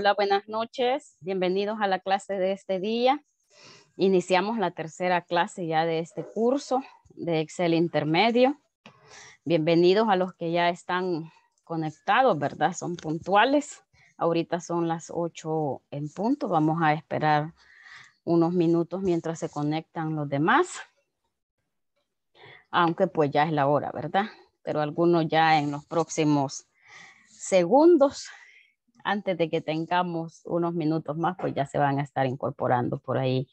Hola, buenas noches. Bienvenidos a la clase de este día. Iniciamos la tercera clase ya de este curso de Excel Intermedio. Bienvenidos a los que ya están conectados, ¿verdad? Son puntuales. Ahorita son las 8 en punto. Vamos a esperar unos minutos mientras se conectan los demás. Aunque pues ya es la hora, ¿verdad? Pero algunos ya en los próximos segundos antes de que tengamos unos minutos más, pues ya se van a estar incorporando por ahí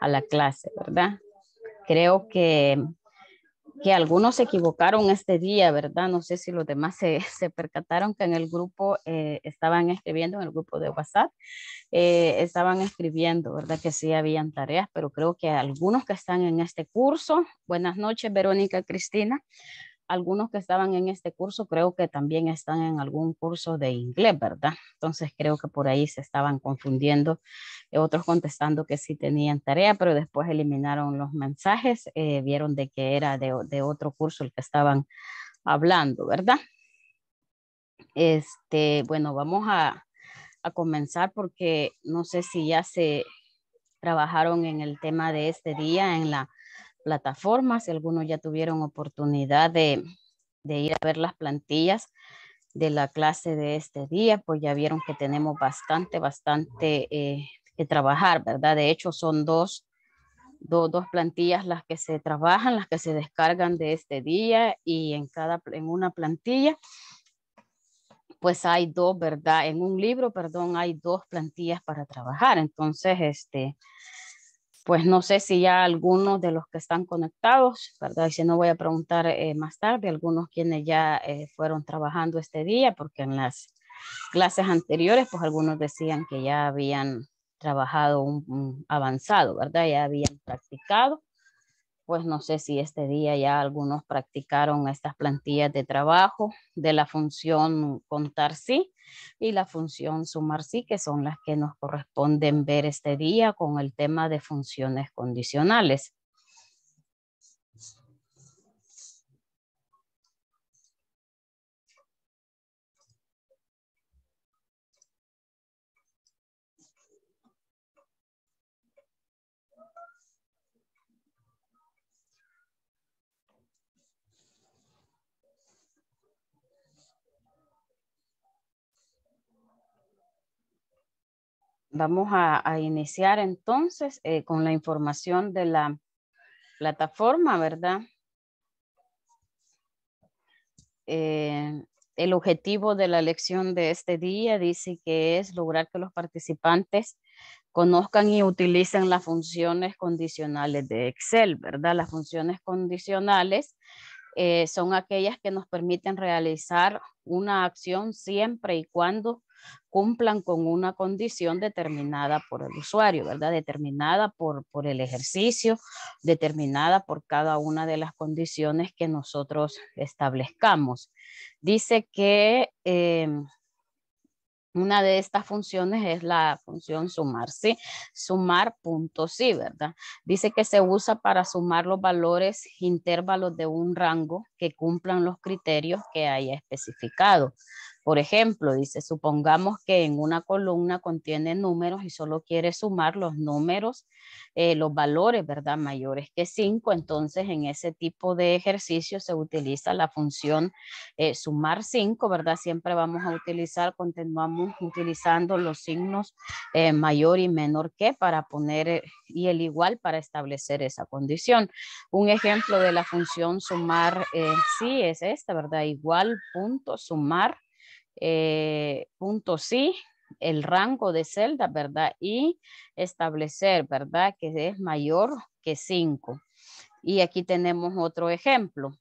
a la clase, ¿verdad? Creo que, que algunos se equivocaron este día, ¿verdad? No sé si los demás se, percataron que en el grupo eh, estaban escribiendo, en el grupo de WhatsApp, eh, estaban escribiendo, ¿verdad? Que sí habían tareas, pero creo que algunos que están en este curso, buenas noches, Verónica, Cristina, algunos que estaban en este curso creo que también están en algún curso de inglés, ¿verdad? Entonces creo que por ahí se estaban confundiendo, eh, otros contestando que sí tenían tarea, pero después eliminaron los mensajes, eh, vieron de que era de, otro curso el que estaban hablando, ¿verdad? Este, bueno, vamos a comenzar porque no sé si ya se trabajaron en el tema de este día, en la plataformas, si algunos ya tuvieron oportunidad de, ir a ver las plantillas de la clase de este día, pues ya vieron que tenemos bastante, bastante eh, que trabajar, ¿verdad? De hecho, son dos, dos plantillas las que se trabajan, las que se descargan de este día y en, cada, en una plantilla, pues hay dos, ¿verdad? En un libro, perdón, hay dos plantillas para trabajar. Entonces, este, pues no sé si ya algunos de los que están conectados, ¿verdad? Y si no voy a preguntar eh, más tarde, algunos quienes ya eh, fueron trabajando este día, porque en las clases anteriores, pues algunos decían que ya habían trabajado un avanzado, ¿verdad? Ya habían practicado pues no sé si este día ya algunos practicaron estas plantillas de trabajo de la función contar sí y la función sumar sí, que son las que nos corresponden ver este día con el tema de funciones condicionales. vamos a, iniciar entonces eh, con la información de la plataforma, ¿verdad? Eh, el objetivo de la lección de este día dice que es lograr que los participantes conozcan y utilicen las funciones condicionales de Excel, ¿verdad? Las funciones condicionales eh, son aquellas que nos permiten realizar una acción siempre y cuando cumplan con una condición determinada por el usuario, ¿verdad? Determinada por, el ejercicio, determinada por cada una de las condiciones que nosotros establezcamos. Dice que em, una de estas funciones es la función sumar, ¿sí? Sumar punto sí, ¿verdad? Dice que se usa para sumar los valores intervalos de un rango que cumplan los criterios que haya especificado. Por ejemplo, dice, supongamos que en una columna contiene números y solo quiere sumar los números, eh, los valores, ¿verdad? Mayores que 5, entonces en ese tipo de ejercicio se utiliza la función eh, sumar 5, ¿verdad? Siempre vamos a utilizar, continuamos utilizando los signos eh, mayor y menor que para poner y el igual para establecer esa condición. Un ejemplo de la función sumar, sí, es esta, ¿verdad? Igual punto sumar eh, punto sí, el rango de celda, ¿verdad? Y establecer, ¿verdad? Que es mayor que 5. Y aquí tenemos otro ejemplo.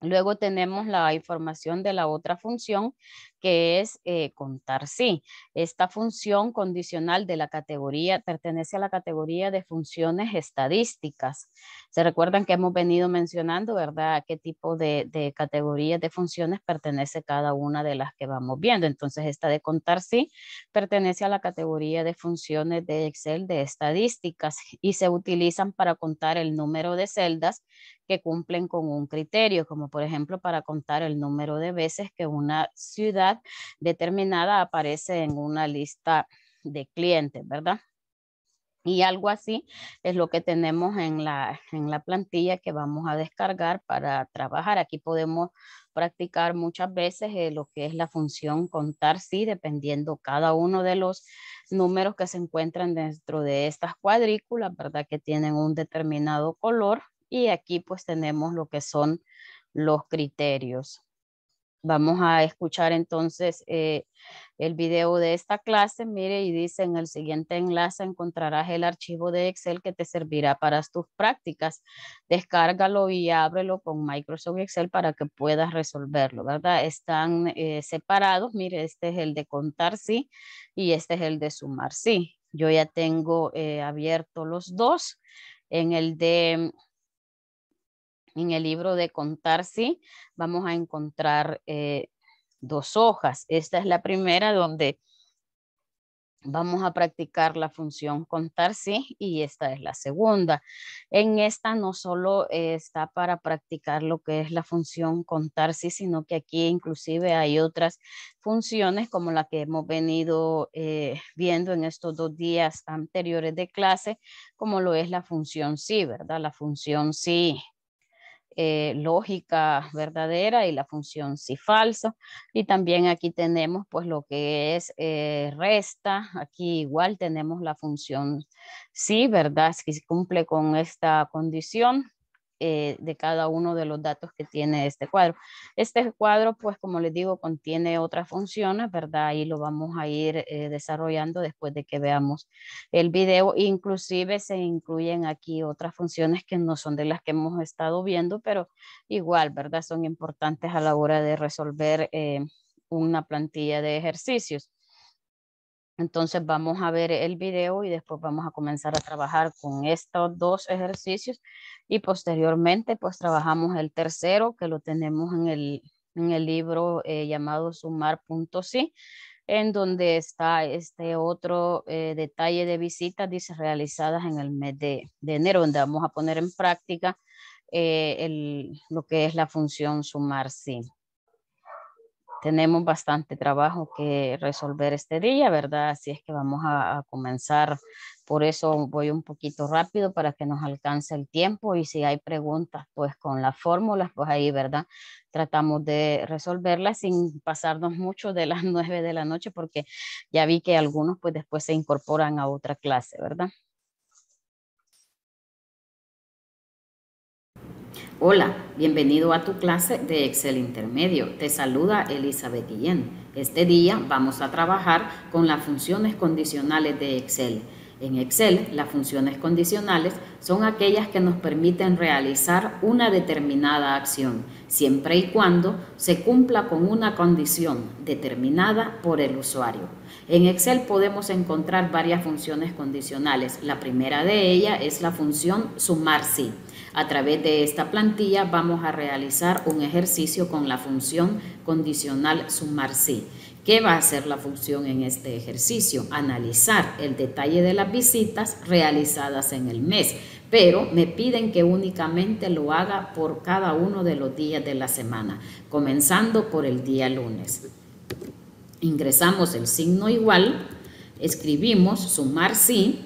Luego tenemos la información de la otra función que es eh, contar si Esta función condicional de la categoría pertenece a la categoría de funciones estadísticas. Se recuerdan que hemos venido mencionando, ¿verdad?, qué tipo de, de categorías de funciones pertenece cada una de las que vamos viendo. Entonces, esta de contar sí pertenece a la categoría de funciones de Excel de estadísticas y se utilizan para contar el número de celdas que cumplen con un criterio, como por ejemplo para contar el número de veces que una ciudad determinada aparece en una lista de clientes, ¿verdad? Y algo así es lo que tenemos en la, en la plantilla que vamos a descargar para trabajar. Aquí podemos practicar muchas veces eh, lo que es la función contar, sí, dependiendo cada uno de los números que se encuentran dentro de estas cuadrículas, ¿verdad? Que tienen un determinado color. Y aquí pues tenemos lo que son los criterios. Vamos a escuchar entonces eh, el video de esta clase. Mire, y dice en el siguiente enlace encontrarás el archivo de Excel que te servirá para tus prácticas. Descárgalo y ábrelo con Microsoft Excel para que puedas resolverlo, ¿verdad? Están eh, separados. Mire, este es el de contar sí y este es el de sumar sí. Yo ya tengo eh, abierto los dos. En el de en el libro de contar, sí, vamos a encontrar eh, dos hojas. Esta es la primera donde vamos a practicar la función contar, sí, y esta es la segunda. En esta no solo eh, está para practicar lo que es la función contar, sí, sino que aquí inclusive hay otras funciones como la que hemos venido eh, viendo en estos dos días anteriores de clase, como lo es la función sí, ¿verdad? La función sí eh, lógica verdadera y la función si falso Y también aquí tenemos pues lo que es eh, resta, aquí igual tenemos la función si, ¿verdad? Si cumple con esta condición, eh, de cada uno de los datos que tiene este cuadro. Este cuadro, pues como les digo, contiene otras funciones, ¿verdad? Y lo vamos a ir eh, desarrollando después de que veamos el video. Inclusive se incluyen aquí otras funciones que no son de las que hemos estado viendo, pero igual, ¿verdad? Son importantes a la hora de resolver eh, una plantilla de ejercicios. Entonces vamos a ver el video y después vamos a comenzar a trabajar con estos dos ejercicios y posteriormente pues trabajamos el tercero que lo tenemos en el, en el libro eh, llamado sumar.si en donde está este otro eh, detalle de visitas, realizadas en el mes de, enero, donde vamos a poner en práctica eh, lo que es la función sumar sí tenemos bastante trabajo que resolver este día, ¿verdad? Así es que vamos a, comenzar. Por eso voy un poquito rápido para que nos alcance el tiempo y si hay preguntas, pues con las fórmulas, pues ahí, ¿verdad? Tratamos de resolverlas sin pasarnos mucho de las nueve de la noche porque ya vi que algunos pues después se incorporan a otra clase, ¿verdad? Hola, bienvenido a tu clase de Excel Intermedio. Te saluda Elizabeth Guillén. Este día vamos a trabajar con las funciones condicionales de Excel. En Excel, las funciones condicionales son aquellas que nos permiten realizar una determinada acción, siempre y cuando se cumpla con una condición determinada por el usuario. En Excel podemos encontrar varias funciones condicionales. La primera de ellas es la función sumar a través de esta plantilla vamos a realizar un ejercicio con la función condicional sumar sí. ¿Qué va a hacer la función en este ejercicio? Analizar el detalle de las visitas realizadas en el mes, pero me piden que únicamente lo haga por cada uno de los días de la semana, comenzando por el día lunes. Ingresamos el signo igual, escribimos sumar sí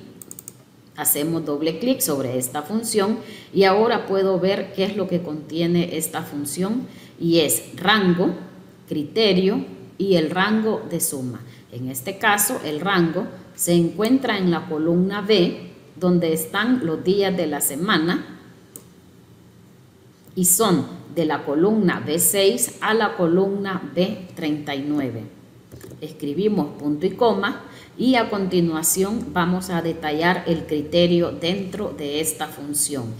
Hacemos doble clic sobre esta función y ahora puedo ver qué es lo que contiene esta función y es rango, criterio y el rango de suma. En este caso, el rango se encuentra en la columna B, donde están los días de la semana y son de la columna B6 a la columna B39. Escribimos punto y coma y a continuación vamos a detallar el criterio dentro de esta función.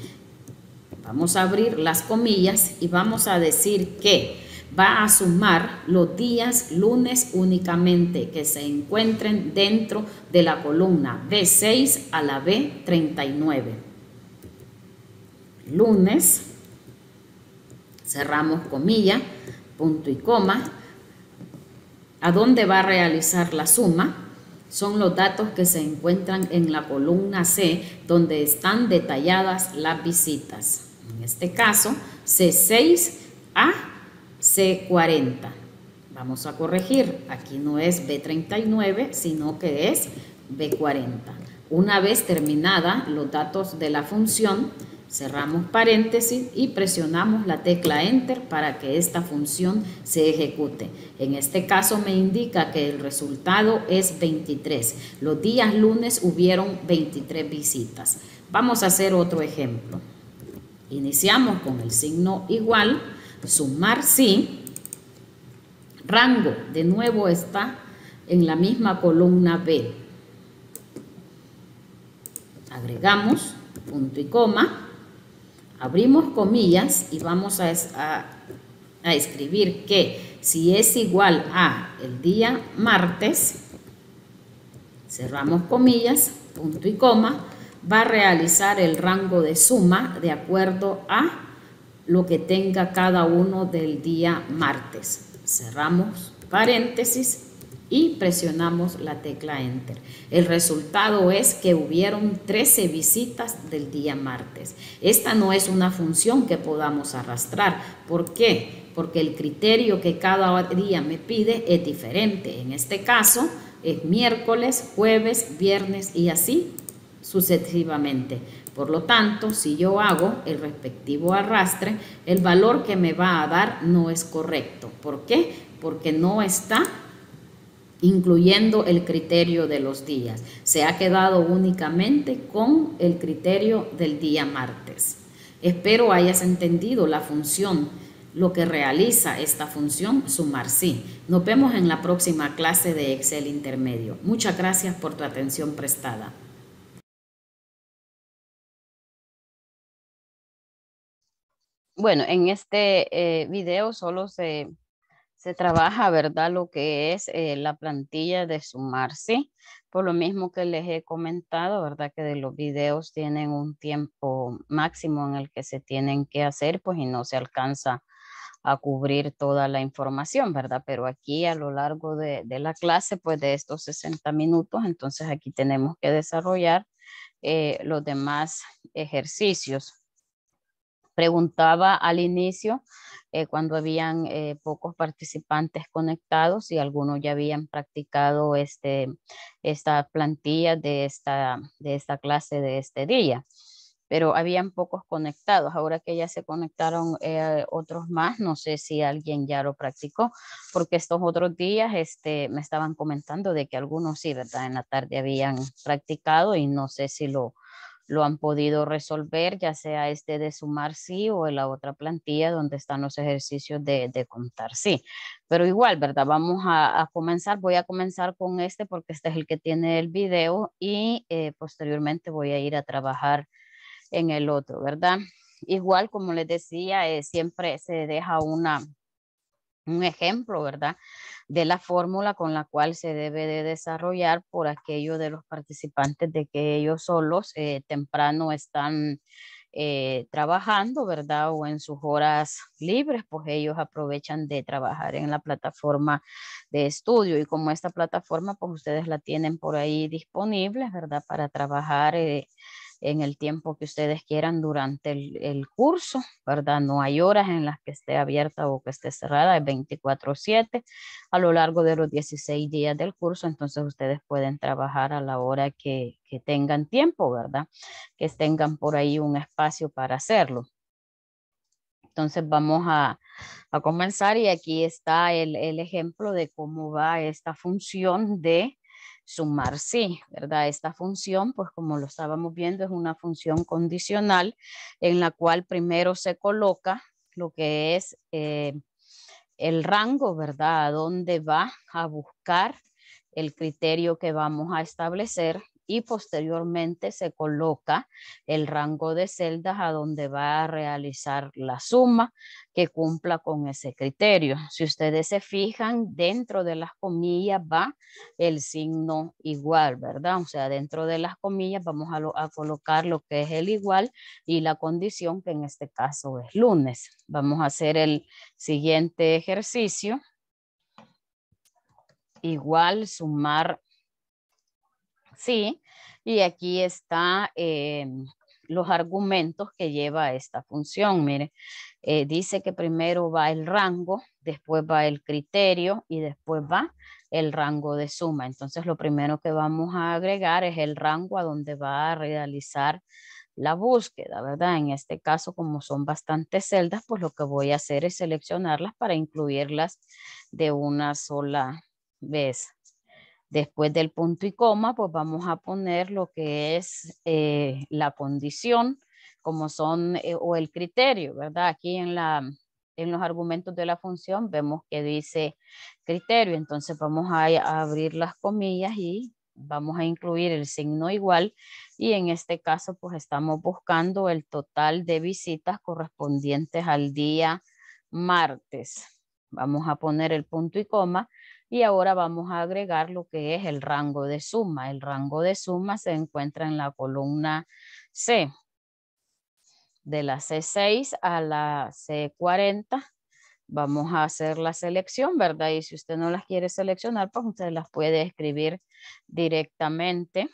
Vamos a abrir las comillas y vamos a decir que va a sumar los días lunes únicamente que se encuentren dentro de la columna B6 a la B39. Lunes, cerramos comilla, punto y coma. ¿A dónde va a realizar la suma? son los datos que se encuentran en la columna C, donde están detalladas las visitas. En este caso, C6 a C40. Vamos a corregir, aquí no es B39, sino que es B40. Una vez terminada los datos de la función, Cerramos paréntesis y presionamos la tecla Enter para que esta función se ejecute. En este caso me indica que el resultado es 23. Los días lunes hubieron 23 visitas. Vamos a hacer otro ejemplo. Iniciamos con el signo igual, sumar sí. Rango, de nuevo está en la misma columna B. Agregamos punto y coma Abrimos comillas y vamos a, a, escribir que si es igual a el día martes, cerramos comillas, punto y coma, va a realizar el rango de suma de acuerdo a lo que tenga cada uno del día martes. Cerramos paréntesis y presionamos la tecla Enter. El resultado es que hubieron 13 visitas del día martes. Esta no es una función que podamos arrastrar. ¿Por qué? Porque el criterio que cada día me pide es diferente. En este caso es miércoles, jueves, viernes y así sucesivamente. Por lo tanto, si yo hago el respectivo arrastre, el valor que me va a dar no es correcto. ¿Por qué? Porque no está incluyendo el criterio de los días. Se ha quedado únicamente con el criterio del día martes. Espero hayas entendido la función, lo que realiza esta función sumar sí. Nos vemos en la próxima clase de Excel intermedio. Muchas gracias por tu atención prestada. Bueno, en este eh, video solo se se trabaja, ¿verdad? Lo que es eh, la plantilla de sumarse, por lo mismo que les he comentado, ¿verdad? Que de los videos tienen un tiempo máximo en el que se tienen que hacer, pues y no se alcanza a cubrir toda la información, ¿verdad? Pero aquí a lo largo de, la clase, pues de estos 60 minutos, entonces aquí tenemos que desarrollar eh, los demás ejercicios preguntaba al inicio eh, cuando habían eh, pocos participantes conectados y algunos ya habían practicado este, esta plantilla de esta, de esta clase de este día pero habían pocos conectados. Ahora que ya se conectaron eh, otros más, no sé si alguien ya lo practicó, porque estos otros días este, me estaban comentando de que algunos sí, ¿verdad? En la tarde habían practicado y no sé si lo, lo han podido resolver, ya sea este de sumar sí o en la otra plantilla donde están los ejercicios de, contar sí. Pero igual, ¿verdad? Vamos a, comenzar. Voy a comenzar con este porque este es el que tiene el video y eh, posteriormente voy a ir a trabajar en el otro, ¿verdad? Igual, como les decía, eh, siempre se deja una, un ejemplo, ¿verdad? De la fórmula con la cual se debe de desarrollar por aquello de los participantes de que ellos solos eh, temprano están eh, trabajando, ¿verdad? O en sus horas libres, pues ellos aprovechan de trabajar en la plataforma de estudio y como esta plataforma, pues ustedes la tienen por ahí disponible, ¿verdad? Para trabajar. Eh, en el tiempo que ustedes quieran durante el, curso, ¿verdad? No hay horas en las que esté abierta o que esté cerrada, es 24/7 a lo largo de los 16 días del curso, entonces ustedes pueden trabajar a la hora que, tengan tiempo, ¿verdad? Que tengan por ahí un espacio para hacerlo. Entonces vamos a, a comenzar y aquí está el ejemplo de cómo va esta función de sumar sí, ¿verdad? Esta función, pues como lo estábamos viendo, es una función condicional en la cual primero se coloca lo que es eh, el rango, ¿verdad? A dónde va a buscar el criterio que vamos a establecer y posteriormente se coloca el rango de celdas a donde va a realizar la suma que cumpla con ese criterio. Si ustedes se fijan, dentro de las comillas va el signo igual, ¿verdad? O sea, dentro de las comillas vamos a, colocar lo que es el igual y la condición que en este caso es lunes. Vamos a hacer el siguiente ejercicio. Igual sumar Sí, y aquí está eh, los argumentos que lleva esta función. Mire, eh, dice que primero va el rango, después va el criterio y después va el rango de suma. Entonces lo primero que vamos a agregar es el rango a donde va a realizar la búsqueda, ¿verdad? En este caso, como son bastantes celdas, pues lo que voy a hacer es seleccionarlas para incluirlas de una sola vez. Después del punto y coma, pues vamos a poner lo que es eh, la condición, como son, eh, o el criterio, ¿verdad? Aquí en, los argumentos de la función vemos que dice criterio, entonces vamos a abrir las comillas y vamos a incluir el signo igual y en este caso pues estamos buscando el total de visitas correspondientes al día martes. Vamos a poner el punto y coma y ahora vamos a agregar lo que es el rango de suma. El rango de suma se encuentra en la columna C. De la C6 a la C40 vamos a hacer la selección, ¿verdad? Y si usted no las quiere seleccionar, pues usted las puede escribir directamente.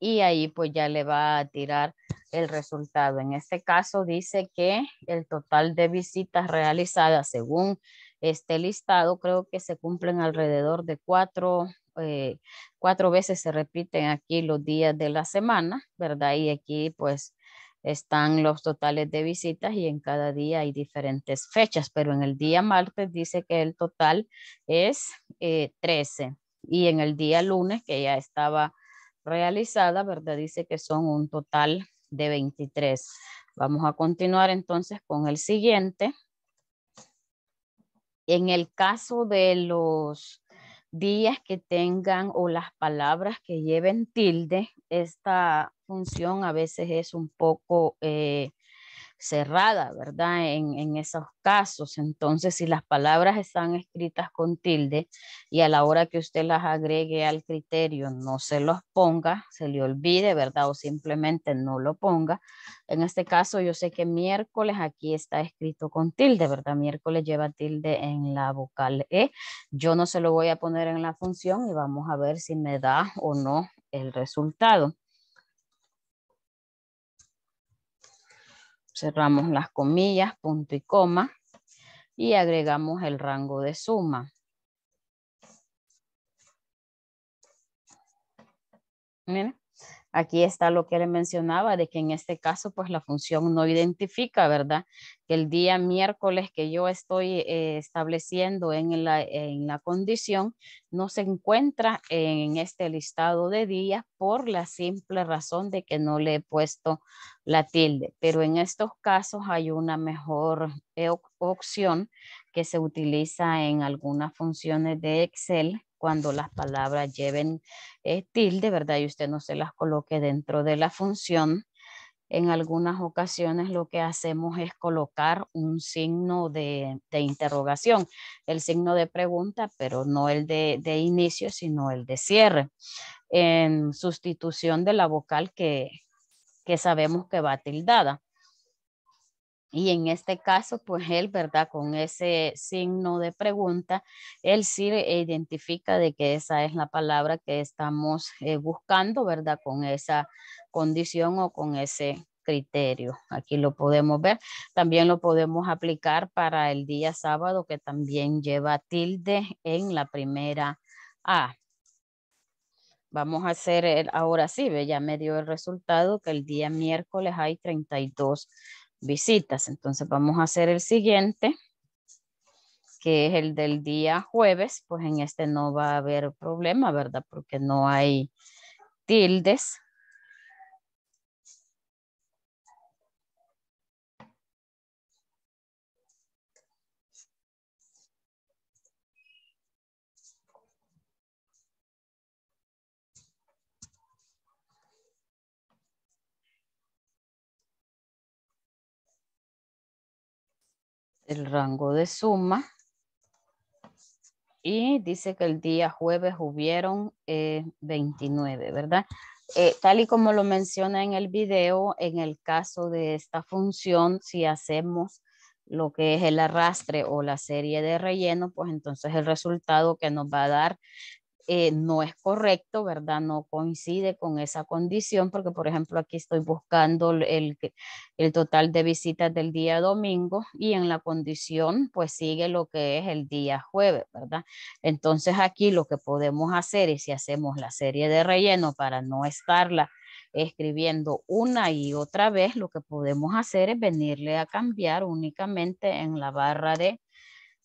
Y ahí pues ya le va a tirar el resultado. En este caso dice que el total de visitas realizadas según este listado, creo que se cumplen alrededor de cuatro, eh, cuatro veces se repiten aquí los días de la semana, ¿verdad? Y aquí pues están los totales de visitas y en cada día hay diferentes fechas, pero en el día martes dice que el total es eh, 13 y en el día lunes que ya estaba realizada, ¿verdad? Dice que son un total de 23. Vamos a continuar entonces con el siguiente. En el caso de los días que tengan o las palabras que lleven tilde, esta función a veces es un poco eh, cerrada, ¿verdad? En, esos casos. Entonces, si las palabras están escritas con tilde y a la hora que usted las agregue al criterio no se los ponga, se le olvide, ¿verdad? O simplemente no lo ponga. En este caso, yo sé que miércoles aquí está escrito con tilde, ¿verdad? Miércoles lleva tilde en la vocal E. Yo no se lo voy a poner en la función y vamos a ver si me da o no el resultado. cerramos las comillas, punto y coma, y agregamos el rango de suma. miren Aquí está lo que le mencionaba de que en este caso pues la función no identifica, ¿verdad? Que el día miércoles que yo estoy eh, estableciendo en la, en la condición no se encuentra en este listado de días por la simple razón de que no le he puesto la tilde. Pero en estos casos hay una mejor eh, opción que se utiliza en algunas funciones de Excel cuando las palabras lleven tilde, ¿verdad? Y usted no se las coloque dentro de la función. En algunas ocasiones lo que hacemos es colocar un signo de, interrogación, el signo de pregunta, pero no el de, inicio, sino el de cierre, en sustitución de la vocal que, que sabemos que va tildada. Y en este caso, pues él, ¿verdad? Con ese signo de pregunta, él sí identifica de que esa es la palabra que estamos eh, buscando, ¿verdad? Con esa condición o con ese criterio. Aquí lo podemos ver. También lo podemos aplicar para el día sábado, que también lleva tilde en la primera A. Vamos a hacer el, ahora sí, ya me dio el resultado que el día miércoles hay 32 visitas. Entonces vamos a hacer el siguiente, que es el del día jueves, pues en este no va a haber problema, ¿verdad? Porque no hay tildes. el rango de suma. Y dice que el día jueves hubieron 29, eh, ¿verdad? Eh, tal y como lo menciona en el video, en el caso de esta función, si hacemos lo que es el arrastre o la serie de relleno, pues entonces el resultado que nos va a dar eh, no es correcto, ¿verdad? No coincide con esa condición, porque por ejemplo aquí estoy buscando el, total de visitas del día domingo y en la condición pues sigue lo que es el día jueves, ¿verdad? Entonces aquí lo que podemos hacer es si hacemos la serie de relleno para no estarla escribiendo una y otra vez, lo que podemos hacer es venirle a cambiar únicamente en la barra de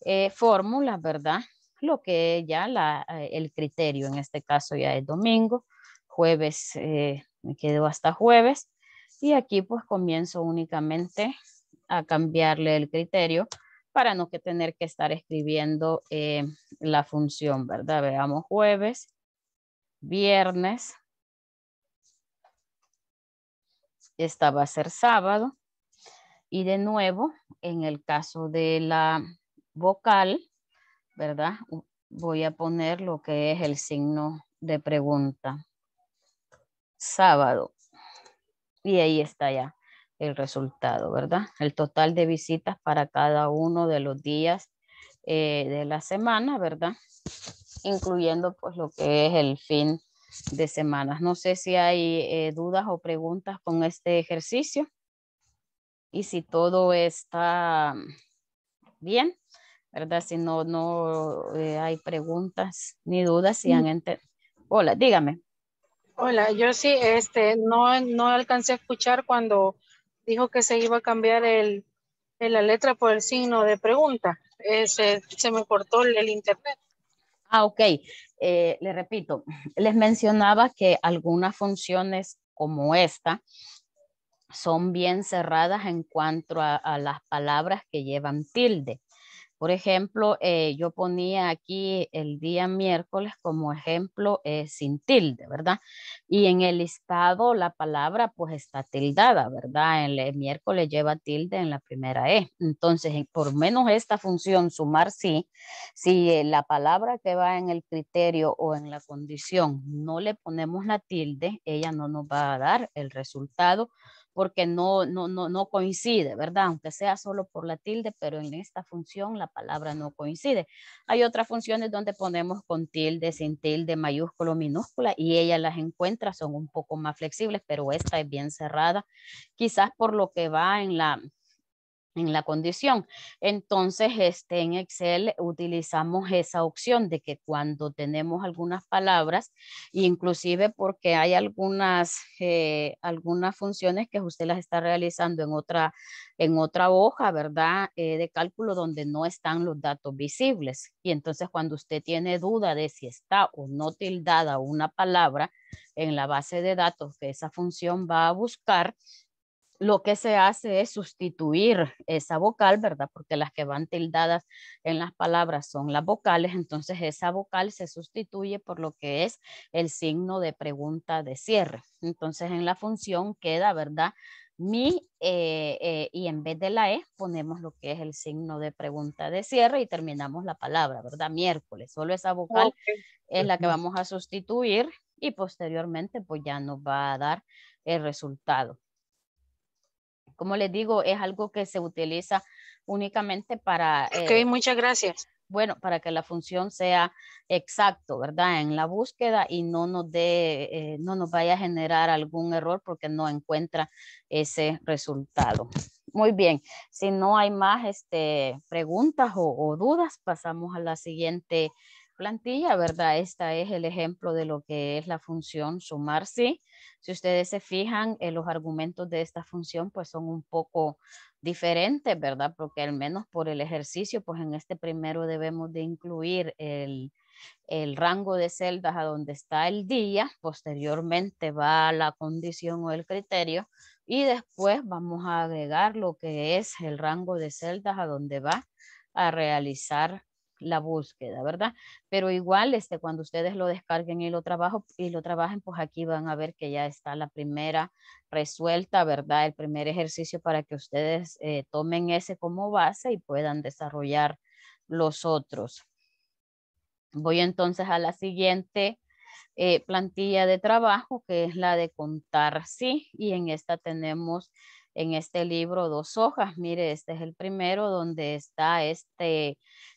eh, fórmulas, ¿verdad? lo que ya la, eh, el criterio en este caso ya es domingo, jueves, eh, me quedo hasta jueves y aquí pues comienzo únicamente a cambiarle el criterio para no que tener que estar escribiendo eh, la función, ¿verdad? Veamos jueves, viernes, esta va a ser sábado y de nuevo en el caso de la vocal ¿verdad? Voy a poner lo que es el signo de pregunta. Sábado. Y ahí está ya el resultado, ¿verdad? El total de visitas para cada uno de los días eh, de la semana, ¿verdad? Incluyendo pues lo que es el fin de semana. No sé si hay eh, dudas o preguntas con este ejercicio y si todo está bien. ¿verdad? Si no, no eh, hay preguntas ni dudas, si han Hola, dígame. Hola, yo sí, este, no, no alcancé a escuchar cuando dijo que se iba a cambiar el, la letra por el signo de pregunta. se, me cortó el, Ah, ok. Eh, le repito, les mencionaba que algunas funciones como esta son bien cerradas en cuanto a las palabras que llevan tilde. Por ejemplo, eh, yo ponía aquí el día miércoles como ejemplo eh, sin tilde, ¿verdad? Y en el listado la palabra pues está tildada, ¿verdad? El, miércoles lleva tilde en la primera E. Entonces, por menos esta función sumar sí, si eh, la palabra que va en el criterio o en la condición no le ponemos la tilde, ella no nos va a dar el resultado porque no, no, no, coincide, ¿verdad? Aunque sea solo por la tilde, pero en esta función la palabra no coincide. Hay otras funciones donde ponemos con tilde, sin tilde, mayúscula, minúscula, y ella las encuentra, son un poco más flexibles, pero esta es bien cerrada, quizás por lo que va en la, en la condición. Entonces, este, en Excel utilizamos esa opción de que cuando tenemos algunas palabras, inclusive porque hay algunas, eh, algunas funciones que usted las está realizando en otra, en otra hoja, ¿verdad? Eh, de cálculo donde no están los datos visibles. Y entonces cuando usted tiene duda de si está o no tildada una palabra en la base de datos que esa función va a buscar, lo que se hace es sustituir esa vocal, ¿verdad? Porque las que van tildadas en las palabras son las vocales, entonces esa vocal se sustituye por lo que es el signo de pregunta de cierre. Entonces en la función queda, ¿verdad? Mi eh, eh, y en vez de la E ponemos lo que es el signo de pregunta de cierre y terminamos la palabra, ¿verdad? Miércoles, solo esa vocal es la que vamos a sustituir y posteriormente pues ya nos va a dar el resultado como les digo, es algo que se utiliza únicamente para... Ok, eh, muchas gracias. Bueno, para que la función sea exacto, ¿verdad? En la búsqueda y no nos dé, eh, no nos vaya a generar algún error porque no encuentra ese resultado. Muy bien, si no hay más este, preguntas o, o dudas, pasamos a la siguiente plantilla, ¿verdad? Esta es el ejemplo de lo que es la función sumar, si. Si ustedes se fijan, en eh, los argumentos de esta función pues son un poco diferentes, ¿verdad? Porque al menos por el ejercicio, pues en este primero debemos de incluir el, el rango de celdas a donde está el día, posteriormente va la condición o el criterio y después vamos a agregar lo que es el rango de celdas a donde va a realizar la búsqueda, ¿verdad? Pero igual, este, cuando ustedes lo descarguen y lo, y lo trabajen, pues aquí van a ver que ya está la primera resuelta, ¿verdad? El primer ejercicio para que ustedes eh, tomen ese como base y puedan desarrollar los otros. Voy entonces a la siguiente eh, plantilla de trabajo, que es la de contar sí, y en esta tenemos en este libro dos hojas. Mire, este es el primero donde está este,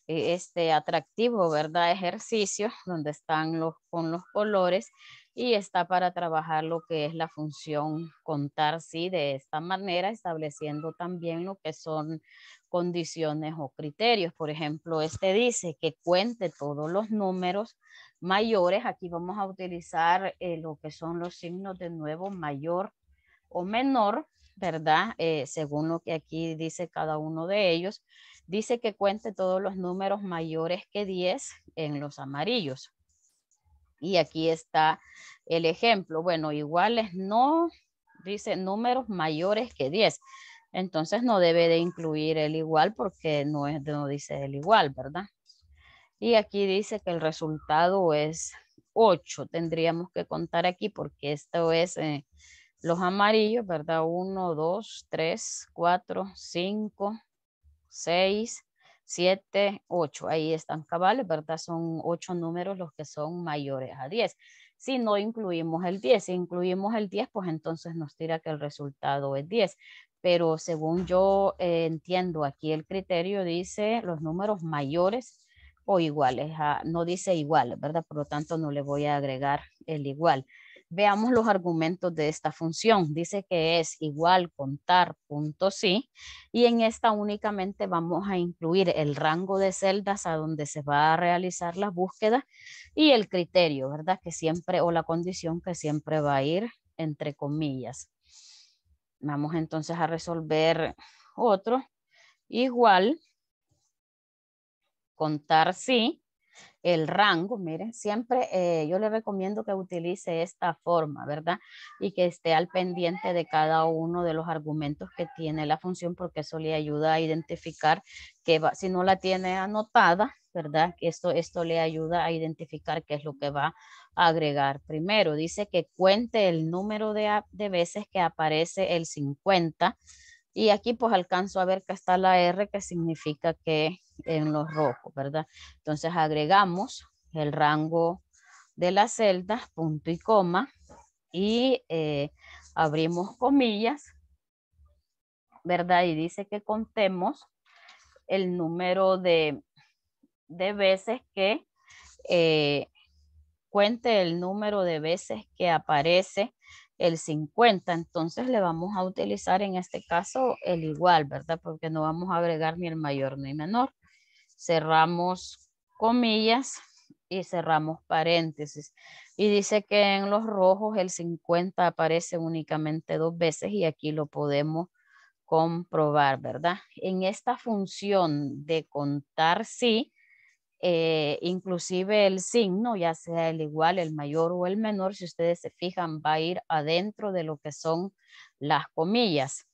e, este atractivo, ¿verdad? Ejercicio, donde están los, con los colores y está para trabajar lo que es la función contar, sí, de esta manera, estableciendo también lo que son condiciones o criterios. Por ejemplo, este dice que cuente todos los números mayores. Aquí vamos a utilizar eh, lo que son los signos de nuevo mayor o menor ¿verdad? Eh, según lo que aquí dice cada uno de ellos, dice que cuente todos los números mayores que 10 en los amarillos. Y aquí está el ejemplo. Bueno, iguales no, dice números mayores que 10. Entonces no debe de incluir el igual porque no, es, no dice el igual, ¿verdad? Y aquí dice que el resultado es 8. Tendríamos que contar aquí porque esto es... Eh, los amarillos, ¿verdad? 1, 2, 3, 4, 5, 6, 7, 8. Ahí están cabales, ¿verdad? Son 8 números los que son mayores a 10. Si no incluimos el 10, si incluimos el 10, pues entonces nos tira que el resultado es 10. Pero según yo eh, entiendo aquí el criterio dice los números mayores o iguales, a, ah, no dice igual, ¿verdad? Por lo tanto no le voy a agregar el igual. Veamos los argumentos de esta función. Dice que es igual contar punto sí y en esta únicamente vamos a incluir el rango de celdas a donde se va a realizar la búsqueda y el criterio, ¿verdad? Que siempre o la condición que siempre va a ir entre comillas. Vamos entonces a resolver otro. Igual, contar sí el rango, miren, siempre eh, yo le recomiendo que utilice esta forma, ¿verdad? Y que esté al pendiente de cada uno de los argumentos que tiene la función porque eso le ayuda a identificar que va, si no la tiene anotada, ¿verdad? Esto, esto le ayuda a identificar qué es lo que va a agregar. Primero, dice que cuente el número de veces que aparece el 50 y aquí pues alcanzo a ver que está la R que significa que en los rojos, ¿verdad? Entonces agregamos el rango de las celdas, punto y coma, y eh, abrimos comillas, ¿verdad? Y dice que contemos el número de, veces que eh, cuente el número de veces que aparece el 50, entonces le vamos a utilizar en este caso el igual, ¿verdad? Porque no vamos a agregar ni el mayor ni el menor cerramos comillas y cerramos paréntesis. Y dice que en los rojos el 50 aparece únicamente dos veces y aquí lo podemos comprobar, ¿verdad? En esta función de contar sí, eh, inclusive el signo, ya sea el igual, el mayor o el menor, si ustedes se fijan, va a ir adentro de lo que son las comillas.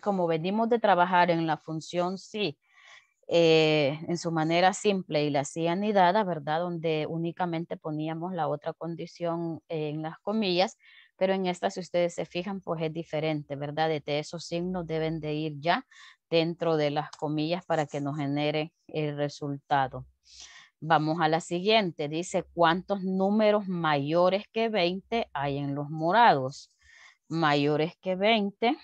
Como venimos de trabajar en la función sí, eh, en su manera simple y la anidada, ¿verdad? Donde únicamente poníamos la otra condición eh, en las comillas, pero en esta, si ustedes se fijan, pues es diferente, ¿verdad? De esos signos deben de ir ya dentro de las comillas para que nos genere el resultado. Vamos a la siguiente. Dice, ¿cuántos números mayores que 20 hay en los morados? Mayores que 20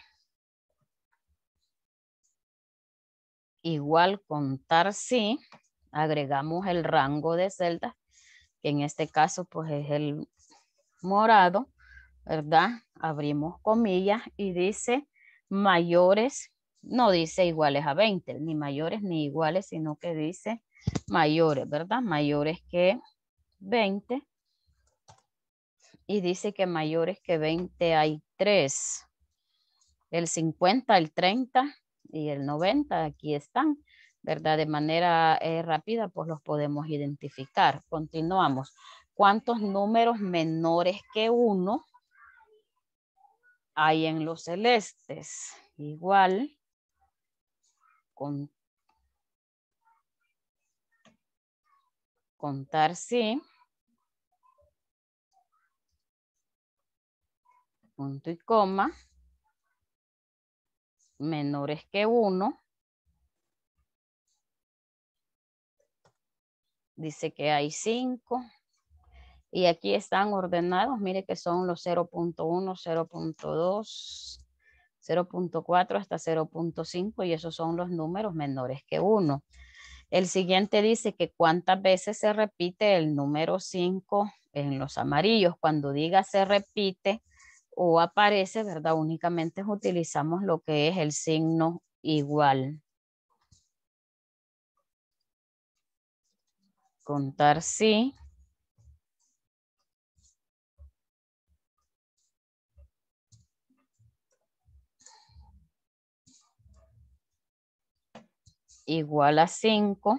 Igual contar sí, agregamos el rango de celdas, que en este caso pues es el morado, ¿verdad? Abrimos comillas y dice mayores, no dice iguales a 20, ni mayores ni iguales, sino que dice mayores, ¿verdad? Mayores que 20. Y dice que mayores que 20 hay 3. El 50, el 30 y el 90, aquí están, ¿verdad? De manera eh, rápida, pues los podemos identificar. Continuamos. ¿Cuántos números menores que uno hay en los celestes? Igual, con, contar sí. Punto y coma menores que 1. Dice que hay 5. Y aquí están ordenados, mire que son los 0.1, 0.2, 0.4 hasta 0.5 y esos son los números menores que 1. El siguiente dice que cuántas veces se repite el número 5 en los amarillos. Cuando diga se repite, o aparece, ¿verdad? Únicamente utilizamos lo que es el signo igual. Contar sí. Igual a cinco.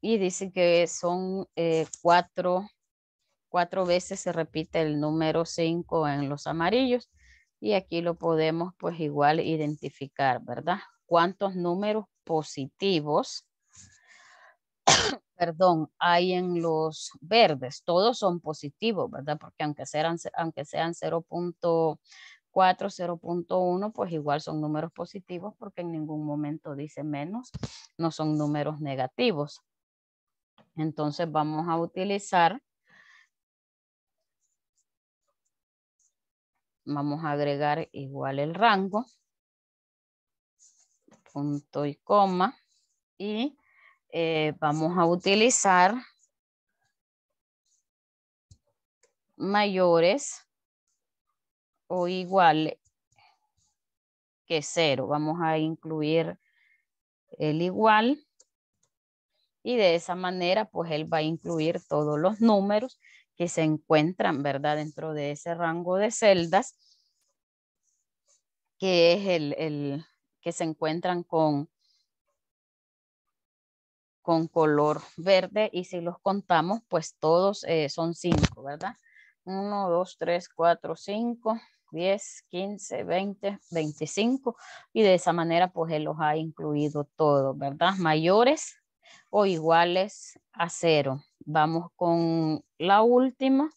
Y dice que son eh, cuatro cuatro veces se repite el número 5 en los amarillos y aquí lo podemos pues igual identificar, ¿verdad? ¿Cuántos números positivos, perdón, hay en los verdes? Todos son positivos, ¿verdad? Porque aunque sean, aunque sean 0.4, 0.1, pues igual son números positivos porque en ningún momento dice menos, no son números negativos. Entonces vamos a utilizar Vamos a agregar igual el rango, punto y coma, y eh, vamos a utilizar mayores o igual que cero. Vamos a incluir el igual y de esa manera pues él va a incluir todos los números que se encuentran, ¿verdad? Dentro de ese rango de celdas, que es el, que se encuentran con, con color verde y si los contamos, pues todos eh, son cinco, ¿verdad? Uno, dos, tres, cuatro, cinco, diez, quince, veinte, veinticinco, y de esa manera pues él los ha incluido todos, ¿verdad? Mayores o iguales a cero vamos con la última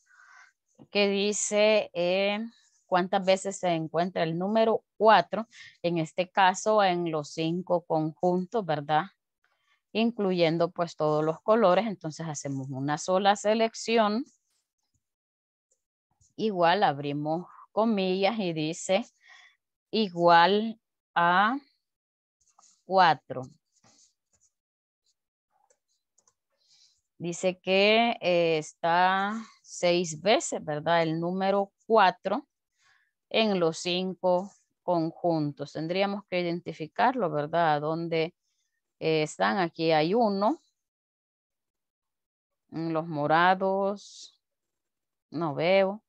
que dice eh, cuántas veces se encuentra el número 4, en este caso en los cinco conjuntos, ¿verdad? Incluyendo pues todos los colores, entonces hacemos una sola selección. Igual abrimos comillas y dice igual a 4. Dice que eh, está seis veces, ¿verdad? El número cuatro en los cinco conjuntos. Tendríamos que identificarlo, ¿verdad? ¿Dónde eh, están? Aquí hay uno. En los morados no veo.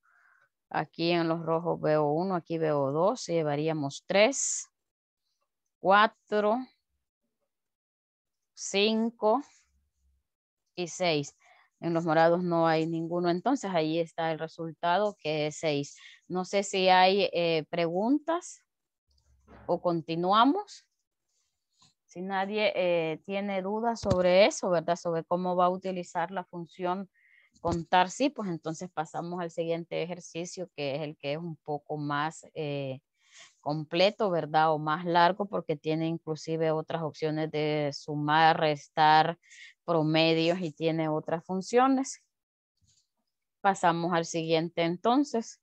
Aquí en los rojos veo uno, aquí veo dos, llevaríamos tres, cuatro, cinco, y seis, En los morados no hay ninguno, entonces ahí está el resultado que es 6. No sé si hay eh, preguntas o continuamos. Si nadie eh, tiene dudas sobre eso, ¿verdad? Sobre cómo va a utilizar la función contar sí, pues entonces pasamos al siguiente ejercicio que es el que es un poco más eh, completo, ¿verdad? O más largo porque tiene inclusive otras opciones de sumar, restar, promedios y tiene otras funciones. Pasamos al siguiente entonces.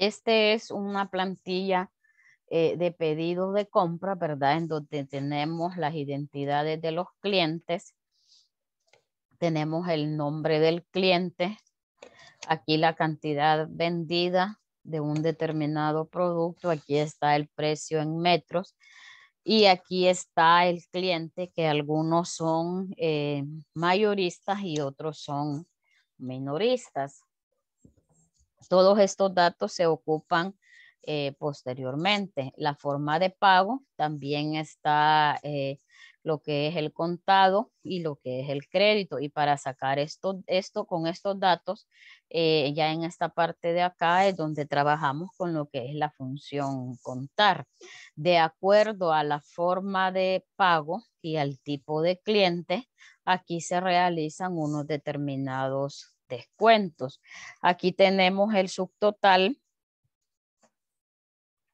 Este es una plantilla eh, de pedido de compra, ¿verdad? En donde tenemos las identidades de los clientes, tenemos el nombre del cliente, aquí la cantidad vendida de un determinado producto, aquí está el precio en metros y aquí está el cliente que algunos son eh, mayoristas y otros son minoristas. Todos estos datos se ocupan eh, posteriormente. La forma de pago también está eh, lo que es el contado y lo que es el crédito. Y para sacar esto, esto con estos datos, eh, ya en esta parte de acá es donde trabajamos con lo que es la función contar. De acuerdo a la forma de pago y al tipo de cliente, aquí se realizan unos determinados descuentos. Aquí tenemos el subtotal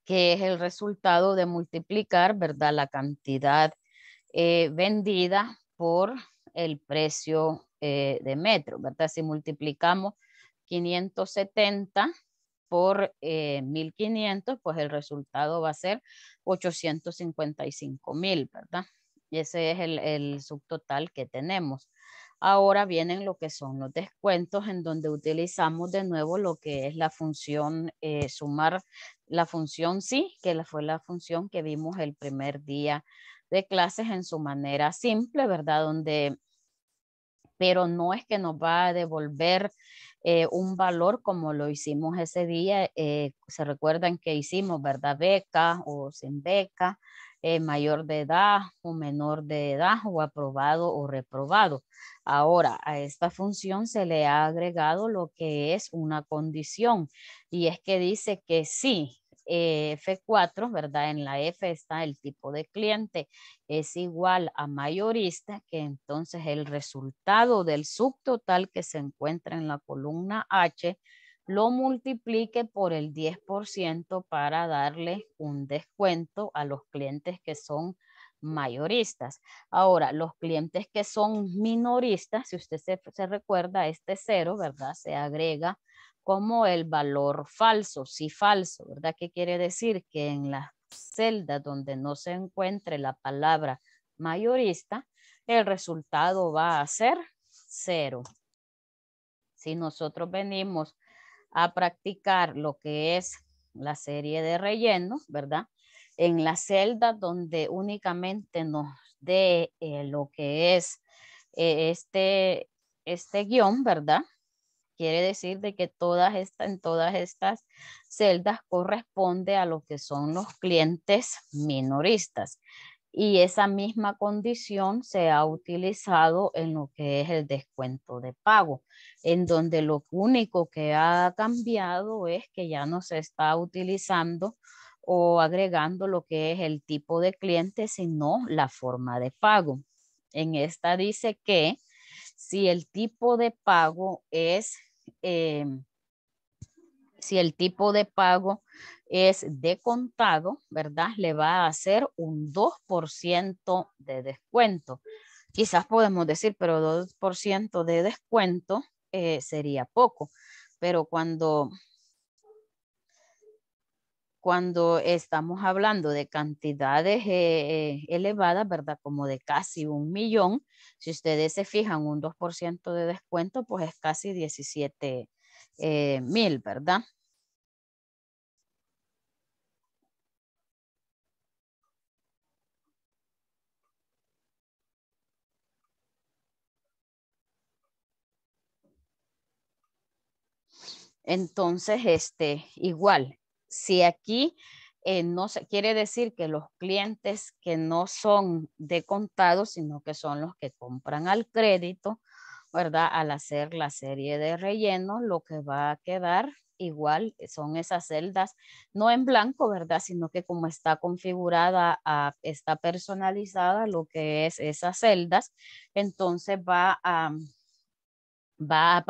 que es el resultado de multiplicar, ¿verdad? La cantidad eh, vendida por el precio eh, de metro, ¿verdad? Si multiplicamos 570 por 1500, eh, pues el resultado va a ser 855 mil, ¿verdad? Y ese es el subtotal que tenemos. Ahora vienen lo que son los descuentos en donde utilizamos de nuevo lo que es la función eh, sumar, la función sí, que fue la función que vimos el primer día de clases en su manera simple, ¿verdad? Donde, pero no es que nos va a devolver eh, un valor como lo hicimos ese día. Eh, se recuerdan que hicimos, ¿verdad? Beca o sin beca eh, mayor de edad o menor de edad o aprobado o reprobado. Ahora, a esta función se le ha agregado lo que es una condición y es que dice que si eh, F4, ¿verdad? En la F está el tipo de cliente es igual a mayorista, que entonces el resultado del subtotal que se encuentra en la columna H lo multiplique por el 10% para darle un descuento a los clientes que son mayoristas. Ahora, los clientes que son minoristas, si usted se, recuerda, este cero, ¿verdad? Se agrega como el valor falso, si falso, ¿verdad? ¿Qué quiere decir? Que en la celda donde no se encuentre la palabra mayorista, el resultado va a ser cero. Si nosotros venimos a practicar lo que es la serie de rellenos, ¿verdad? En la celda donde únicamente nos dé eh, lo que es eh, este, este guión, ¿verdad? Quiere decir de que todas en todas estas celdas corresponde a lo que son los clientes minoristas y esa misma condición se ha utilizado en lo que es el descuento de pago, en donde lo único que ha cambiado es que ya no se está utilizando o agregando lo que es el tipo de cliente, sino la forma de pago. En esta dice que si el tipo de pago es, em, si el tipo de pago es de contado, ¿verdad? Le va a hacer un 2% de descuento. Quizás podemos decir, pero 2% de descuento eh, sería poco. Pero cuando, cuando estamos hablando de cantidades eh, eh, elevadas, ¿verdad? Como de casi un millón, si ustedes se fijan, un 2% de descuento, pues es casi 17 mil, ¿verdad? Entonces, este, igual, si aquí eh, no se quiere decir que los clientes que no son de contado, sino que son los que compran al crédito, ¿verdad? Al hacer la serie de rellenos, lo que va a quedar igual eh, son esas celdas, no en blanco, ¿verdad? Sino que como está configurada, ah, está personalizada lo que es esas celdas, entonces va a, va a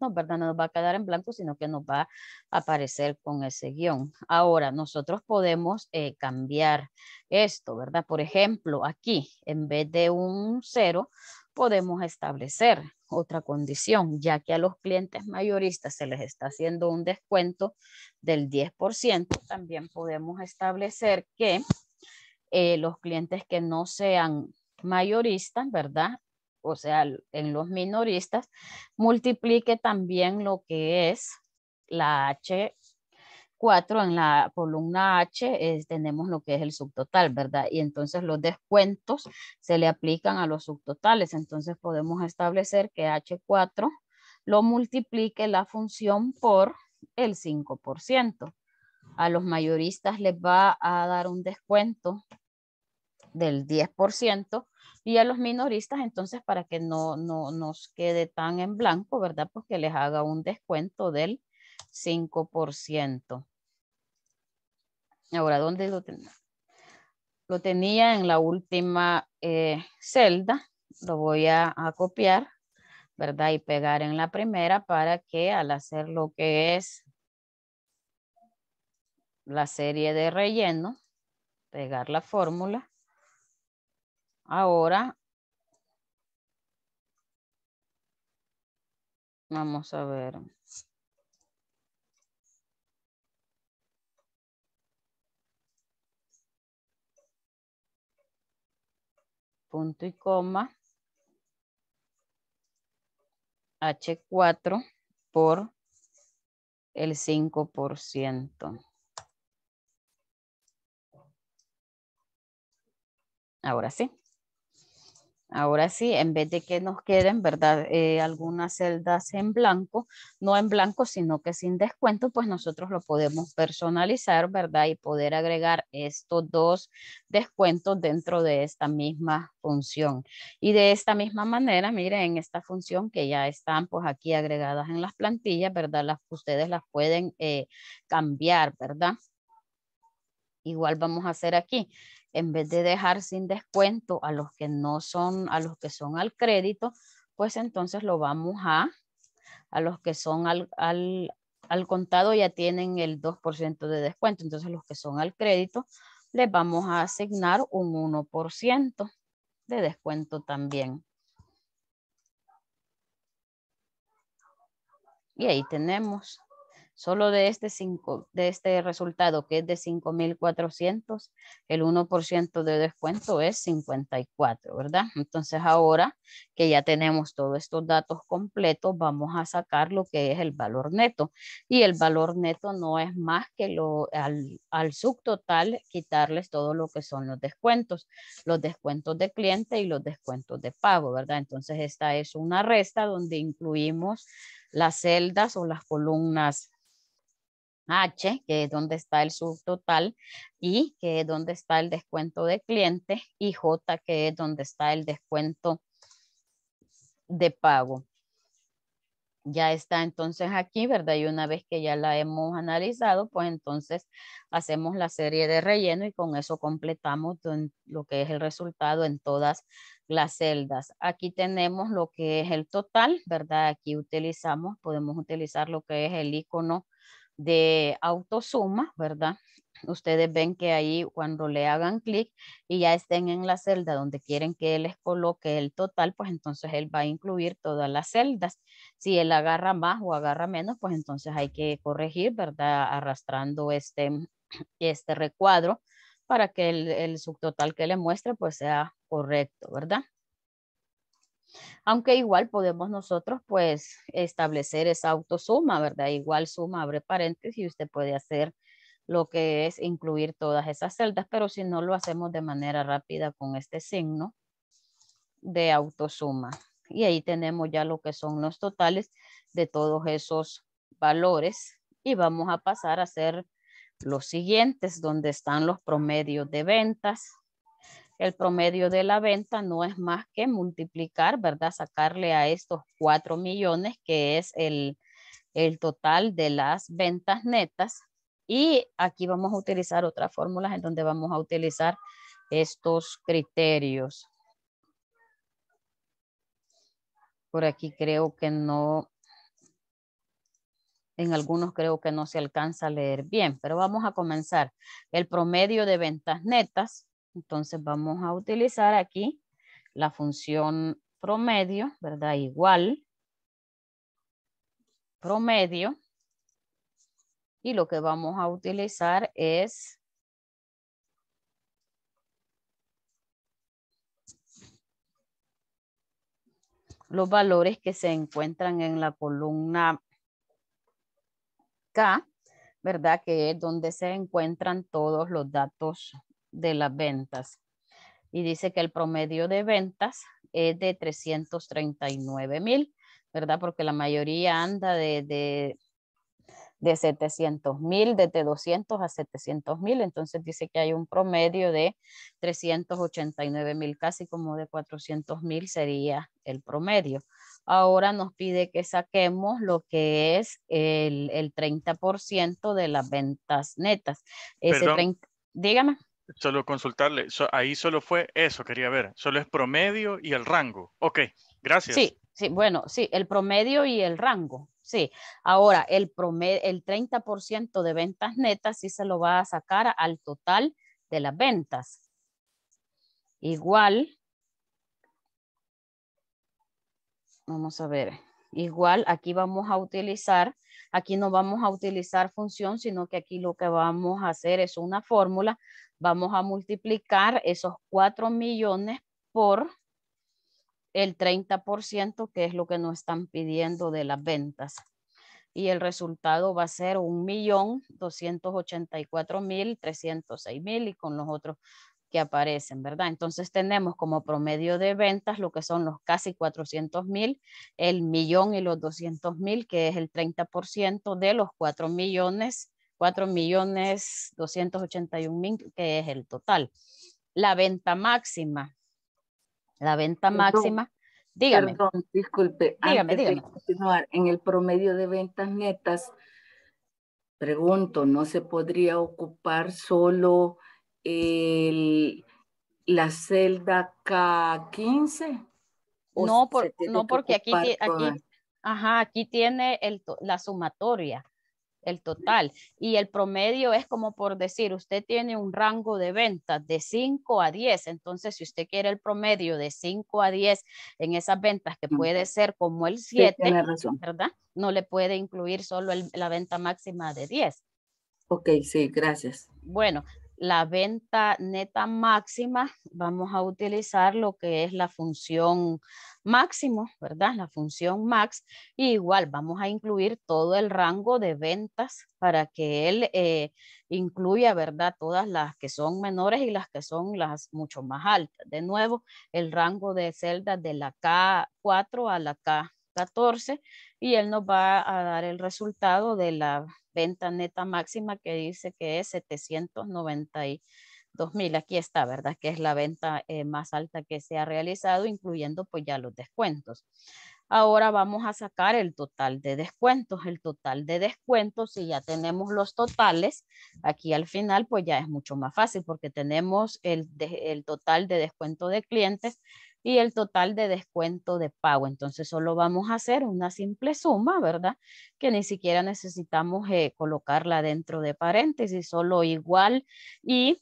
no, ¿verdad? No nos va a quedar en blanco, sino que nos va a aparecer con ese guión. Ahora, nosotros podemos eh, cambiar esto, ¿verdad? Por ejemplo, aquí, en vez de un cero, podemos establecer otra condición, ya que a los clientes mayoristas se les está haciendo un descuento del 10%, también podemos establecer que eh, los clientes que no sean mayoristas, ¿verdad? o sea, en los minoristas, multiplique también lo que es la H4 en la columna H, tenemos lo que es el subtotal, ¿verdad? Y entonces los descuentos se le aplican a los subtotales, entonces podemos establecer que H4 lo multiplique la función por el 5%. A los mayoristas les va a dar un descuento del 10% y a los minoristas, entonces, para que no, nos quede tan en blanco, ¿verdad? Porque pues les haga un descuento del 5%. Ahora, ¿dónde lo tenía? Lo tenía en la última eh, celda. Lo voy a, copiar, ¿verdad? Y pegar en la primera para que al hacer lo que es la serie de relleno, pegar la fórmula, Ahora vamos a ver. Punto y coma. H4 por el 5%. Ahora sí. Ahora sí, en vez de que nos queden, ¿verdad? Eh, algunas celdas en blanco, no en blanco, sino que sin descuento, pues nosotros lo podemos personalizar, ¿verdad? Y poder agregar estos dos descuentos dentro de esta misma función. Y de esta misma manera, miren, en esta función que ya están pues aquí agregadas en las plantillas, ¿verdad? Las, ustedes las pueden eh, cambiar, ¿verdad? Igual vamos a hacer aquí en vez de dejar sin descuento a los que no son, a los que son al crédito, pues entonces lo vamos a, a los que son al, al, al contado ya tienen el 2% de descuento, entonces los que son al crédito les vamos a asignar un 1% de descuento también. Y ahí tenemos. Solo de este, de este resultado, que es de 5,400, el 1% de descuento es 54, ¿verdad? Entonces ahora que ya tenemos todos estos datos completos, vamos a sacar lo que es el valor neto. Y el valor neto no es más que lo, al subtotal quitarles todo lo que son los descuentos, los descuentos de cliente y los descuentos de pago, ¿verdad? Entonces esta es una resta donde incluimos las celdas o las columnas H, que es donde está el subtotal, I, que es donde está el descuento de cliente, y J, que es donde está el descuento de pago. Ya está entonces aquí, ¿verdad? Y una vez que ya la hemos analizado, pues entonces hacemos la serie de relleno y con eso completamos lo que es el resultado en todas las celdas. Aquí tenemos lo que es el total, ¿verdad? Aquí utilizamos, podemos utilizar lo que es el icono de autosuma, ¿verdad? Ustedes ven que ahí cuando le hagan clic y ya estén en la celda donde quieren que les coloque el total, pues entonces él va a incluir todas las celdas. Si él agarra más o agarra menos, pues entonces hay que corregir, ¿verdad? Arrastrando este, este recuadro para que el, el subtotal que le muestre pues sea correcto, ¿verdad? Aunque igual podemos nosotros pues establecer esa autosuma, ¿verdad? Igual suma, abre paréntesis y usted puede hacer lo que es incluir todas esas celdas, pero si no lo hacemos de manera rápida con este signo de autosuma. Y ahí tenemos ya lo que son los totales de todos esos valores y vamos a pasar a hacer los siguientes donde están los promedios de ventas, el promedio de la venta no es más que multiplicar, ¿verdad? Sacarle a estos 4 millones, que es el, el total de las ventas netas. Y aquí vamos a utilizar otras fórmulas en donde vamos a utilizar estos criterios. Por aquí creo que no, en algunos creo que no se alcanza a leer bien, pero vamos a comenzar. El promedio de ventas netas entonces vamos a utilizar aquí la función promedio, ¿verdad? Igual, promedio. Y lo que vamos a utilizar es los valores que se encuentran en la columna K, ¿verdad? Que es donde se encuentran todos los datos de las ventas. Y dice que el promedio de ventas es de 339 mil, ¿verdad? Porque la mayoría anda de, de, 700 mil, desde 200 a 700 mil. Entonces dice que hay un promedio de 389 mil, casi como de 400 mil sería el promedio. Ahora nos pide que saquemos lo que es el, 30% de las ventas netas. Ese 30, dígame. Solo consultarle, ahí solo fue eso, quería ver, solo es promedio y el rango. Ok, gracias. Sí, sí, bueno, sí, el promedio y el rango, sí. Ahora, el, el 30% de ventas netas sí se lo va a sacar al total de las ventas. Igual, vamos a ver, igual aquí vamos a utilizar Aquí no vamos a utilizar función, sino que aquí lo que vamos a hacer es una fórmula. Vamos a multiplicar esos 4 millones por el 30%, que es lo que nos están pidiendo de las ventas. Y el resultado va a ser 1.284.306.000 y con los otros que aparecen, ¿verdad? Entonces tenemos como promedio de ventas lo que son los casi 400 mil, el millón y los 200 mil, que es el 30% de los 4 millones, 4 millones 281 mil, que es el total. La venta máxima, la venta máxima, dígame. Perdón, disculpe, dígame, dígame. continuar, en el promedio de ventas netas, pregunto, ¿no se podría ocupar solo el, la celda K15? No, no porque aquí, aquí, aquí tiene la sumatoria, el total. Y el promedio es como por decir, usted tiene un rango de ventas de 5 a 10. Entonces, si usted quiere el promedio de 5 a 10 en esas ventas, que puede ser como el 7, ¿verdad? No le puede incluir solo la venta máxima de 10. Ok, sí, gracias. Bueno, la venta neta máxima, vamos a utilizar lo que es la función máximo, ¿verdad? La función max. igual vamos a incluir todo el rango de ventas para que él eh, incluya, ¿verdad? Todas las que son menores y las que son las mucho más altas. De nuevo, el rango de celdas de la K4 a la K14 y él nos va a dar el resultado de la venta neta máxima que dice que es 792 mil. Aquí está, ¿verdad? Que es la venta eh, más alta que se ha realizado, incluyendo pues ya los descuentos. Ahora vamos a sacar el total de descuentos. El total de descuentos, si ya tenemos los totales, aquí al final pues ya es mucho más fácil porque tenemos el, el total de descuento de clientes y el total de descuento de pago. Entonces solo vamos a hacer una simple suma, ¿verdad? Que ni siquiera necesitamos eh, colocarla dentro de paréntesis, solo igual y,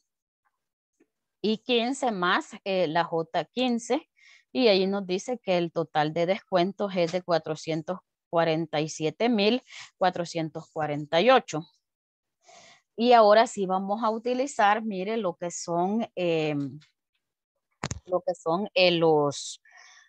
y 15 más eh, la J15 y ahí nos dice que el total de descuentos es de 447.448. Y ahora sí vamos a utilizar, mire, lo que son... Em, lo que son eh, los,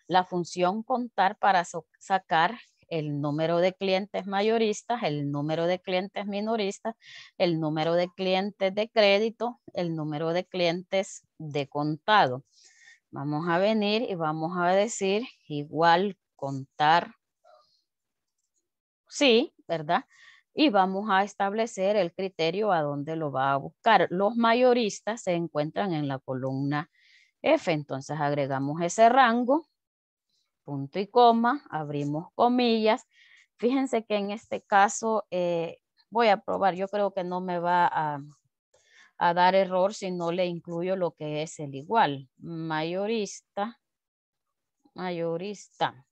la función contar para sacar el número de clientes mayoristas, el número de clientes minoristas, el número de clientes de crédito, el número de clientes de contado. Vamos a venir y vamos a decir igual contar. Sí, ¿verdad? Y vamos a establecer el criterio a dónde lo va a buscar. Los mayoristas se encuentran en la columna F. Entonces agregamos ese rango, punto y coma, abrimos comillas. Fíjense que en este caso eh, voy a probar, yo creo que no me va a, dar error si no le incluyo lo que es el igual. Mayorista, mayorista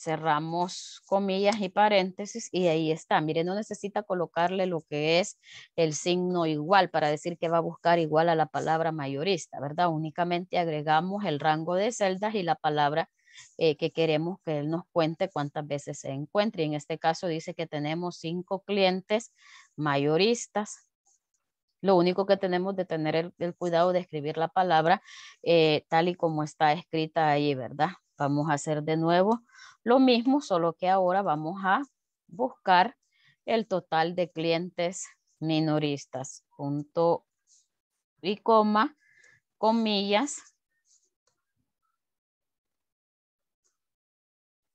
cerramos comillas y paréntesis y ahí está. Mire, no necesita colocarle lo que es el signo igual para decir que va a buscar igual a la palabra mayorista, ¿verdad? Únicamente agregamos el rango de celdas y la palabra eh, que queremos que él nos cuente cuántas veces se encuentre. en este caso dice que tenemos cinco clientes mayoristas. Lo único que tenemos de tener el, cuidado de escribir la palabra eh, tal y como está escrita ahí, ¿verdad? Vamos a hacer de nuevo lo mismo, solo que ahora vamos a buscar el total de clientes minoristas. Punto y coma, comillas,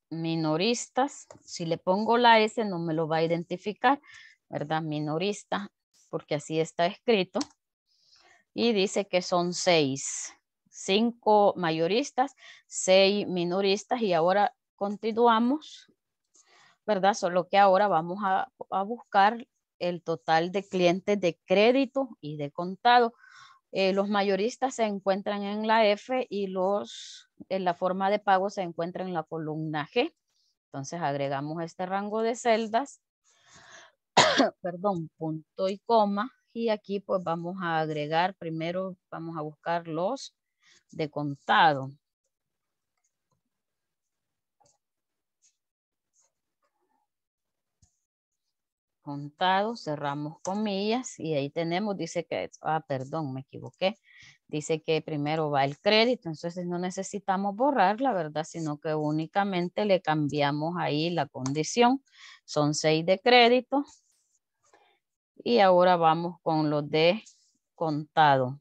minoristas. Si le pongo la S no me lo va a identificar, ¿verdad? Minorista, porque así está escrito. Y dice que son seis, cinco mayoristas, seis minoristas y ahora Continuamos, ¿verdad? Solo que ahora vamos a, a buscar el total de clientes de crédito y de contado. Eh, los mayoristas se encuentran en la F y los en la forma de pago se encuentra en la columna G. Entonces agregamos este rango de celdas, perdón, punto y coma. Y aquí pues vamos a agregar, primero vamos a buscar los de contado. contado, cerramos comillas y ahí tenemos, dice que, ah, perdón, me equivoqué, dice que primero va el crédito, entonces no necesitamos borrar, la verdad, sino que únicamente le cambiamos ahí la condición, son seis de crédito y ahora vamos con los de contado.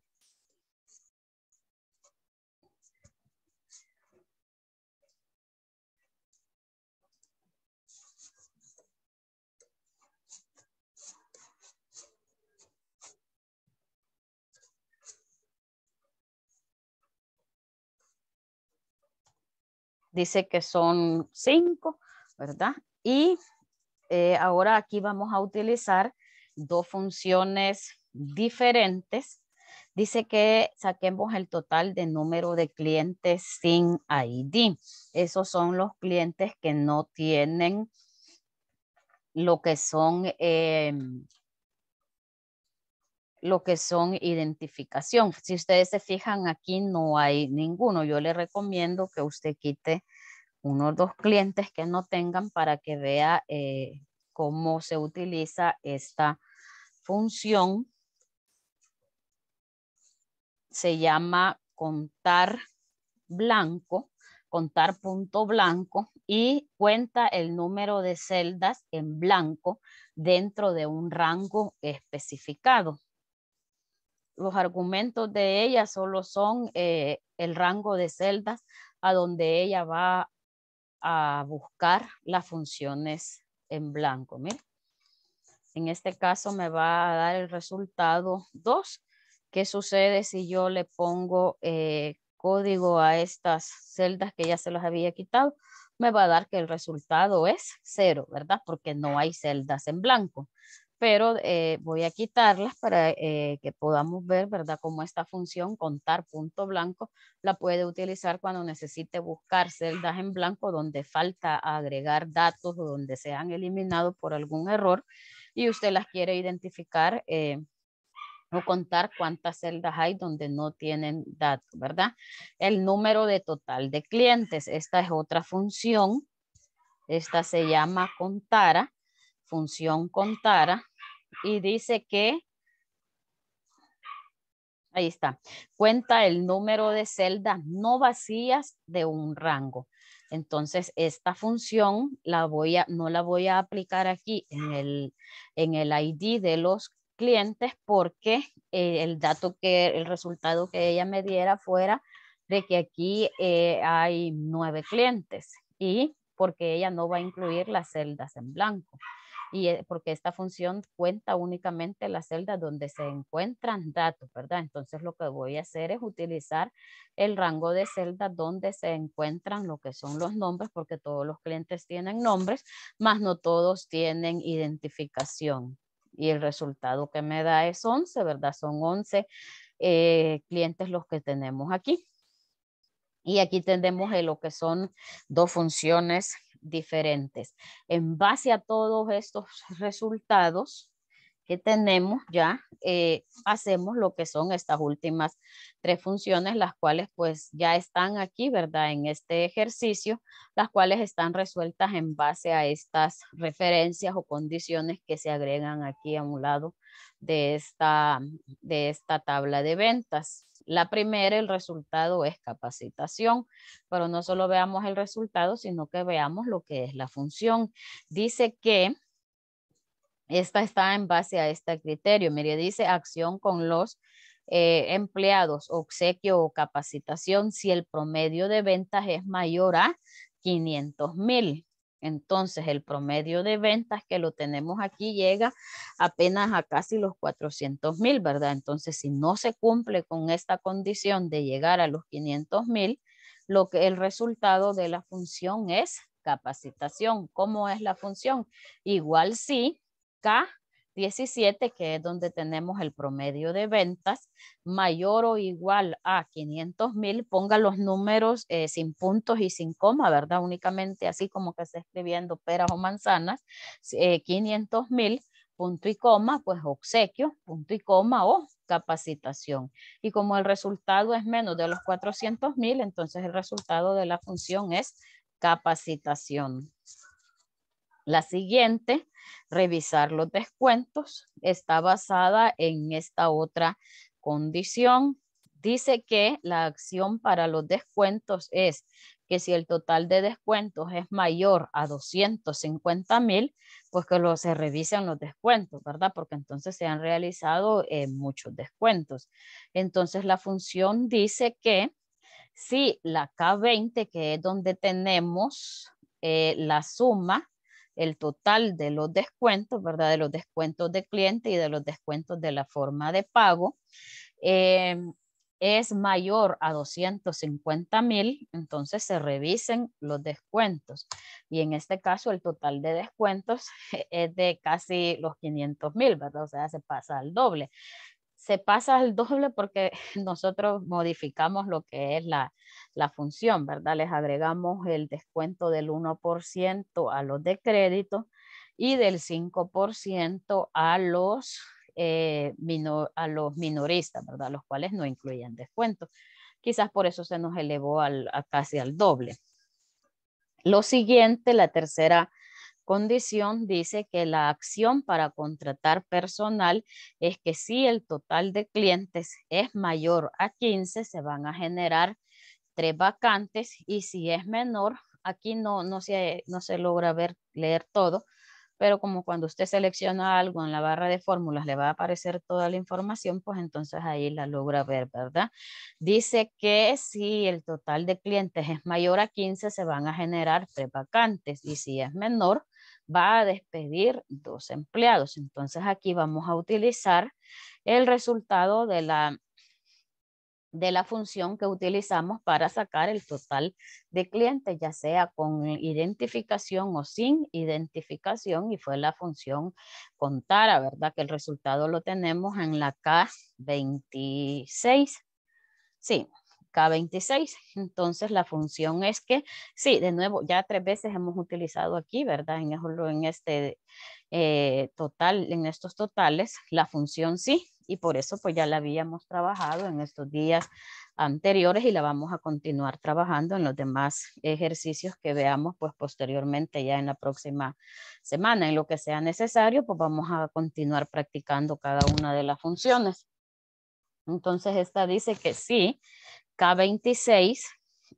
dice que son cinco, ¿verdad? Y eh, ahora aquí vamos a utilizar dos funciones diferentes. Dice que saquemos el total de número de clientes sin ID. Esos son los clientes que no tienen lo que son em, lo que son identificación. Si ustedes se fijan aquí no hay ninguno. Yo le recomiendo que usted quite unos dos clientes que no tengan para que vea eh, cómo se utiliza esta función. Se llama contar blanco, contar punto blanco y cuenta el número de celdas en blanco dentro de un rango especificado los argumentos de ella solo son eh, el rango de celdas a donde ella va a buscar las funciones en blanco. En este caso me va a dar el resultado 2. ¿Qué sucede si yo le pongo eh, código a estas celdas que ya se las había quitado? Me va a dar que el resultado es 0, ¿verdad? Porque no hay celdas en blanco pero eh, voy a quitarlas para eh, que podamos ver, ¿verdad?, cómo esta función contar punto blanco la puede utilizar cuando necesite buscar celdas en blanco donde falta agregar datos o donde se han eliminado por algún error y usted las quiere identificar eh, o contar cuántas celdas hay donde no tienen datos, ¿verdad? El número de total de clientes, esta es otra función, esta se llama contara función contara y dice que, ahí está, cuenta el número de celdas no vacías de un rango. Entonces, esta función la voy a, no la voy a aplicar aquí en el, en el ID de los clientes porque eh, el dato que, el resultado que ella me diera fuera de que aquí eh, hay nueve clientes y porque ella no va a incluir las celdas en blanco y eh, porque esta función cuenta únicamente la celda donde se encuentran datos, ¿verdad? Entonces lo que voy a hacer es utilizar el rango de celdas donde se encuentran lo que son los nombres, porque todos los clientes tienen nombres, más no todos tienen identificación. Y el resultado que me da es 11, ¿verdad? Son 11 eh, clientes los que tenemos aquí. Y aquí tenemos eh, lo que son dos funciones diferentes. En base a todos estos resultados que tenemos ya, eh, hacemos lo que son estas últimas tres funciones, las cuales pues ya están aquí, ¿verdad? En este ejercicio, las cuales están resueltas en base a estas referencias o condiciones que se agregan aquí a un lado de esta, de esta tabla de ventas. La primera, el resultado es capacitación, pero no solo veamos el resultado, sino que veamos lo que es la función. Dice que esta está en base a este criterio. Mire, dice acción con los eh, empleados, obsequio o capacitación si el promedio de ventas es mayor a 500 mil. Entonces, el promedio de ventas que lo tenemos aquí llega apenas a casi los 400 mil, ¿verdad? Entonces, si no se cumple con esta condición de llegar a los 500 mil, lo que el resultado de la función es capacitación. ¿Cómo es la función? Igual si K 17, que es donde tenemos el promedio de ventas, mayor o igual a 500 mil, ponga los números eh, sin puntos y sin coma, ¿verdad? Únicamente así como que está escribiendo peras o manzanas, eh, mil, punto y coma, pues obsequio, punto y coma o capacitación. Y como el resultado es menos de los 400,000, mil, entonces el resultado de la función es capacitación. La siguiente, revisar los descuentos, está basada en esta otra condición. Dice que la acción para los descuentos es que si el total de descuentos es mayor a 250 mil, pues que lo, se revisen los descuentos, ¿verdad? Porque entonces se han realizado eh, muchos descuentos. Entonces la función dice que si la K20, que es donde tenemos eh, la suma el total de los descuentos, ¿verdad? De los descuentos de cliente y de los descuentos de la forma de pago. Em, es mayor a 250 mil, entonces se revisen los descuentos. Y en este caso, el total de descuentos es de casi los 500 mil, ¿verdad? O sea, se pasa al doble se pasa al doble porque nosotros modificamos lo que es la, función, ¿verdad? Les agregamos el descuento del 1% a los de crédito y del 5% a los, eh, a los minoristas, ¿verdad? Los cuales no incluyen descuento. Quizás por eso se nos elevó a casi al doble. Lo siguiente, la tercera condición dice que la acción para contratar personal es que si el total de clientes es mayor a 15, se van a generar tres vacantes y si es menor, aquí no, no, se, no se logra ver, leer todo, pero como cuando usted selecciona algo en la barra de fórmulas le va a aparecer toda la información, pues entonces ahí la logra ver, ¿verdad? Dice que si el total de clientes es mayor a 15, se van a generar tres vacantes y si es menor, va a despedir dos empleados. Entonces aquí vamos a utilizar el resultado de la, de la función que utilizamos para sacar el total de clientes, ya sea con identificación o sin identificación, y fue la función contara, ¿verdad? Que el resultado lo tenemos en la K26. Sí, K26. Entonces, la función es que, sí, de nuevo, ya tres veces hemos utilizado aquí, ¿verdad? En, este eh, total, en estos totales, la función sí, y por eso pues ya la habíamos trabajado en estos días anteriores y la vamos a continuar trabajando en los demás ejercicios que veamos pues posteriormente ya en la próxima semana. En lo que sea necesario pues vamos a continuar practicando cada una de las funciones. Entonces esta dice que sí, K26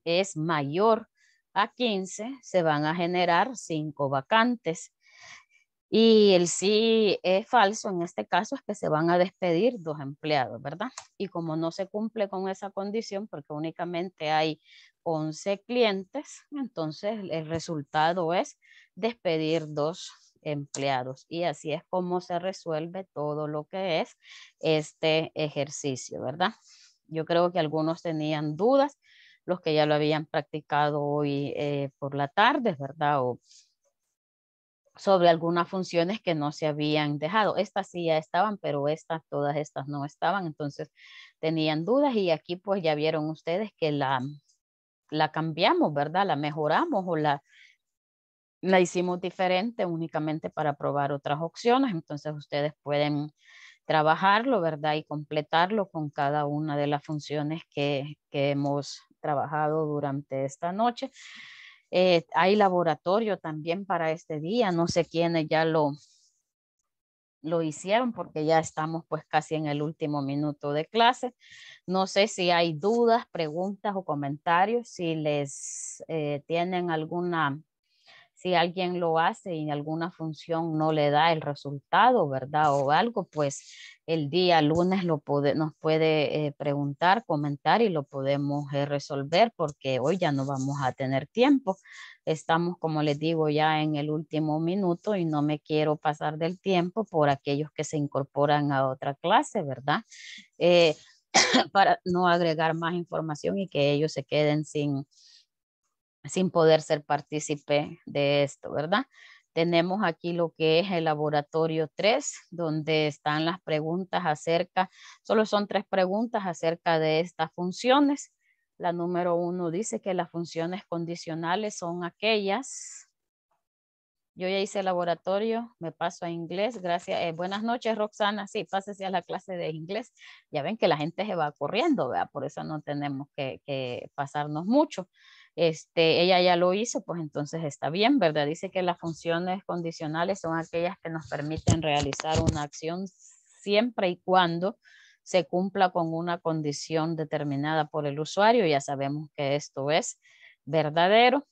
es mayor a 15, se van a generar cinco vacantes. Y el sí es falso en este caso es que se van a despedir dos empleados, ¿verdad? Y como no se cumple con esa condición, porque únicamente hay 11 clientes, entonces el resultado es despedir dos empleados. Y así es como se resuelve todo lo que es este ejercicio, ¿verdad? Yo creo que algunos tenían dudas, los que ya lo habían practicado hoy eh, por la tarde, ¿verdad? O sobre algunas funciones que no se habían dejado. Estas sí ya estaban, pero estas, todas estas no estaban, entonces tenían dudas y aquí pues ya vieron ustedes que la, la cambiamos, ¿verdad? La mejoramos o la, la hicimos diferente únicamente para probar otras opciones, entonces ustedes pueden trabajarlo, ¿verdad? Y completarlo con cada una de las funciones que, hemos trabajado durante esta noche. Eh, hay laboratorio también para este día, no sé quiénes ya lo, lo hicieron porque ya estamos pues casi en el último minuto de clase. No sé si hay dudas, preguntas o comentarios, si les eh, tienen alguna si alguien lo hace y alguna función no le da el resultado, ¿verdad? O algo, pues el día lunes lo puede, nos puede eh, preguntar, comentar y lo podemos eh, resolver porque hoy ya no vamos a tener tiempo. Estamos, como les digo, ya en el último minuto y no me quiero pasar del tiempo por aquellos que se incorporan a otra clase, ¿verdad? Eh, para no agregar más información y que ellos se queden sin, sin poder ser partícipe de esto, ¿verdad? Tenemos aquí lo que es el laboratorio 3, donde están las preguntas acerca, solo son tres preguntas acerca de estas funciones. La número uno dice que las funciones condicionales son aquellas. Yo ya hice laboratorio, me paso a inglés. Gracias. Eh, buenas noches, Roxana. Sí, pásese a la clase de inglés. Ya ven que la gente se va corriendo, ¿verdad? Por eso no tenemos que pasarnos mucho. Este, ella ya lo hizo, pues entonces está bien, ¿verdad? Dice que las funciones condicionales son aquellas que nos permiten realizar una acción siempre y cuando se cumpla con una condición determinada por el usuario. Ya sabemos que esto es verdadero.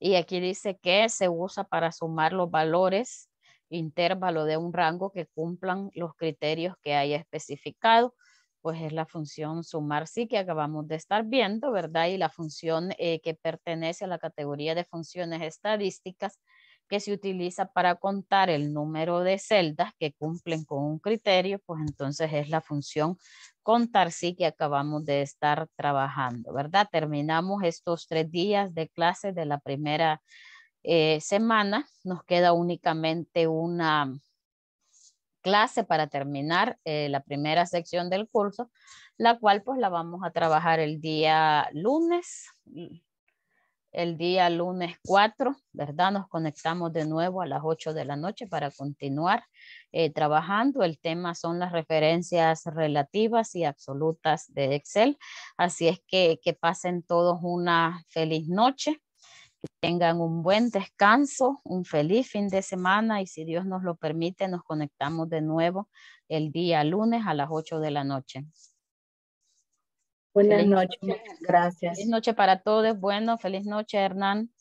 Y aquí dice que se usa para sumar los valores intervalo de un rango que cumplan los criterios que haya especificado pues es la función sumar sí que acabamos de estar viendo, ¿verdad? Y la función eh, que pertenece a la categoría de funciones estadísticas que se utiliza para contar el número de celdas que cumplen con un criterio, pues entonces es la función contar sí que acabamos de estar trabajando, ¿verdad? Terminamos estos tres días de clase de la primera eh, semana, nos queda únicamente una clase para terminar eh, la primera sección del curso, la cual pues la vamos a trabajar el día lunes, mm, el día lunes 4, ¿verdad? Nos conectamos de nuevo a las 8 de la noche para continuar eh, trabajando. El tema son las referencias relativas y absolutas de Excel. Así es que, que pasen todos una feliz noche tengan un buen descanso, un feliz fin de semana y si Dios nos lo permite, nos conectamos de nuevo el día lunes a las 8 de la noche. Buenas noches, gracias. Feliz noche para todos. Bueno, feliz noche, Hernán.